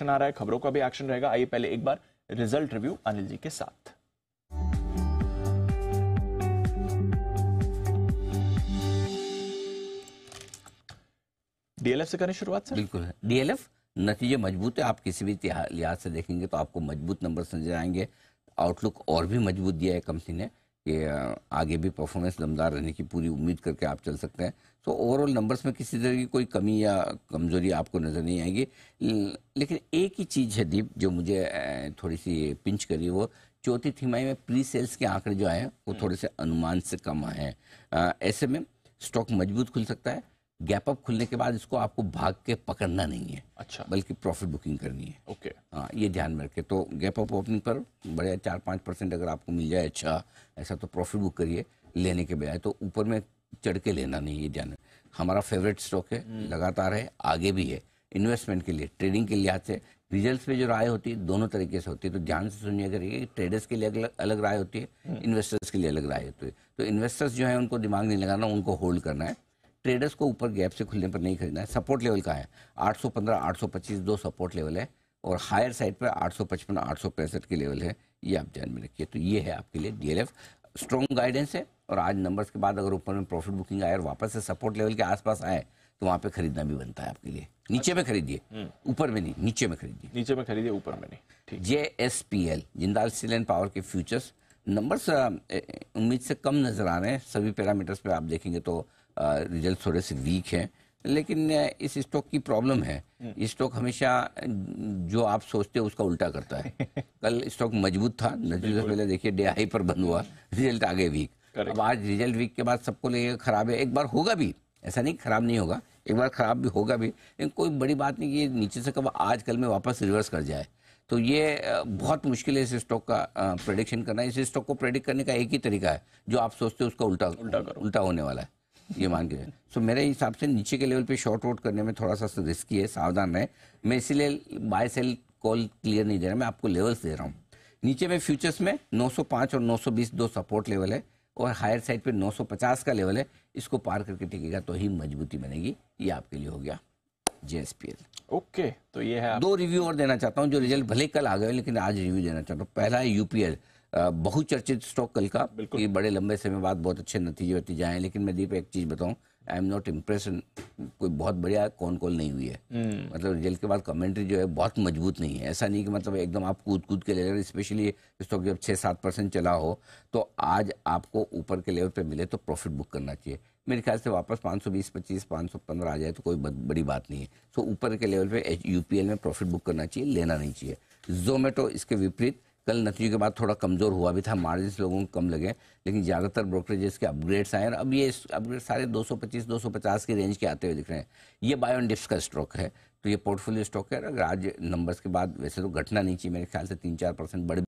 Action आ रहा है खबरों का भी एक्शन रहेगा आइए पहले एक बार रिजल्ट रिव्यू अनिल जी के साथ डीएलएफ से करें शुरुआत सर बिल्कुल है डीएलएफ नतीजे मजबूत है आप किसी भी लिहाज से देखेंगे तो आपको मजबूत नंबर नजर आएंगे आउटलुक और भी मजबूत दिया है कंपनी ने कि आगे भी परफॉर्मेंस दमदार रहने की पूरी उम्मीद करके आप चल सकते हैं तो ओवरऑल नंबर्स में किसी तरह की कोई कमी या कमजोरी आपको नज़र नहीं आएगी लेकिन एक ही चीज़ है दीप जो मुझे थोड़ी सी पिंच करी वो चौथी तिमाही में प्री सेल्स के आंकड़े जो आए हैं वो हम्म। थोड़े से अनुमान से कम आए हैं ऐसे में स्टॉक मजबूत खुल सकता है गैप अप खुलने के बाद इसको आपको भाग के पकड़ना नहीं है अच्छा बल्कि प्रॉफिट बुकिंग करनी है ओके हाँ ये ध्यान में रखें तो गैप अप ओपनिंग पर बढ़िया चार पाँच परसेंट अगर आपको मिल जाए अच्छा ऐसा तो प्रॉफिट बुक करिए लेने के बजाय तो ऊपर में चढ़ के लेना नहीं ये ध्यान हमारा फेवरेट स्टॉक है हम्म। लगातार है आगे भी है इन्वेस्टमेंट के लिए ट्रेडिंग के लिहाज से रिजल्ट पे जो राय होती है दोनों तरीके से होती है तो ध्यान से सुनिए करिए ट्रेडर्स के लिए अलग अलग राय होती है इन्वेस्टर्स हम्म। के लिए अलग राय होती है तो इन्वेस्टर्स जो है उनको दिमाग नहीं लगाना उनको होल्ड करना है ट्रेडर्स को ऊपर गैप से खुलने पर नहीं खरीदना है सपोर्ट लेवल का है 815 825 दो सपोर्ट लेवल है और हायर साइड पर 855 865 के लेवल है ये आप ध्यान में रखिए तो ये है आपके लिए डीएलएफ स्ट्रॉन्ग गाइडेंस है और आज नंबर्स के बाद अगर ऊपर में प्रॉफिट बुकिंग आए और वापस से सपोर्ट लेवल के आसपास आए तो वहाँ पे खरीदना भी बनता है आपके लिए नीचे में खरीदिए हम्म। ऊपर में नहीं नीचे में खरीदिए नीचे में खरीदिए ऊपर में नहीं J S P L Jindal steel and power के फ्यूचर्स नंबर्स उम्मीद से कम नजर आ रहे हैं सभी पैरामीटर्स पे आप देखेंगे तो रिजल्ट थोड़े से वीक हैं लेकिन इस स्टॉक की प्रॉब्लम है हम्म। स्टॉक हमेशा जो आप सोचते हो उसका उल्टा करता है कल स्टॉक मजबूत था से पहले देखिए डे हाई पर बंद हुआ रिजल्ट आगे वीक अब आज रिजल्ट वीक के बाद सबको लगेगा खराब है एक बार होगा भी ऐसा नहीं खराब नहीं होगा एक बार खराब भी होगा भी लेकिन कोई बड़ी बात नहीं कि नीचे से कब आज कल में वापस रिवर्स कर जाए तो ये बहुत मुश्किल है इस स्टॉक का प्रोडिक्शन करना इस स्टॉक को प्रेडिक्ट करने का एक ही तरीका है जो आप सोचते हो उसका उल्टा उल्टा, उल्टा होने वाला है ये मान के जाए सो मेरे हिसाब से नीचे के लेवल पे शॉर्ट आउट करने में थोड़ा सा रिस्की तो है सावधान रहे मैं इसीलिए बाय सेल कॉल क्लियर नहीं दे रहा मैं आपको लेवल्स दे रहा हूँ नीचे में फ्यूचर्स में 905 और 920 दो सपोर्ट लेवल है और हायर साइड पे 950 का लेवल है इसको पार करके टिकेगा तो ही मजबूती बनेगी ये आपके लिए हो गया जेएसपीएल ओके तो ये है दो रिव्यू और देना चाहता हूँ जो रिजल्ट भले कल आ गए लेकिन आज रिव्यू देना चाहता हूँ पहला है यूपीएल बहुचर्चित स्टॉक कल का कि बड़े लंबे समय बाद बहुत अच्छे नतीजे वतीजे आए लेकिन मैं दीप एक चीज़ बताऊं आई एम नॉट इम्प्रेस कोई बहुत बढ़िया कौन कॉल नहीं हुई है hmm. मतलब रिजल्ट के बाद कमेंट्री जो है बहुत मजबूत नहीं है ऐसा नहीं कि मतलब एकदम आप कूद कूद के ले रहे स्पेशली स्टॉक जब छः सात परसेंट चला हो तो आज आपको ऊपर के लेवल पर मिले तो प्रॉफिट बुक करना चाहिए मेरे ख्याल से वापस पाँच सौ बीस पच्चीस पाँच सौ पंद्रह आ जाए तो कोई बड़ी बात नहीं है सो ऊपर के लेवल पे यूपीएल में प्रॉफिट बुक करना चाहिए लेना नहीं चाहिए जोमेटो इसके विपरीत कल नतीजे के बाद थोड़ा कमज़ोर हुआ भी था मार्जिन लोगों को कम लगे लेकिन ज़्यादातर ब्रोकरेजेस के अपग्रेड्स आए और अब ये अपग्रेड सारे 225 250 की रेंज के आते हुए दिख रहे हैं ये बाय ऑन का स्टॉक है तो ये पोर्टफोलियो स्टॉक है अगर आज नंबर्स के बाद वैसे तो घटना नहीं चाहिए मेरे ख्याल से तीन चार परसेंट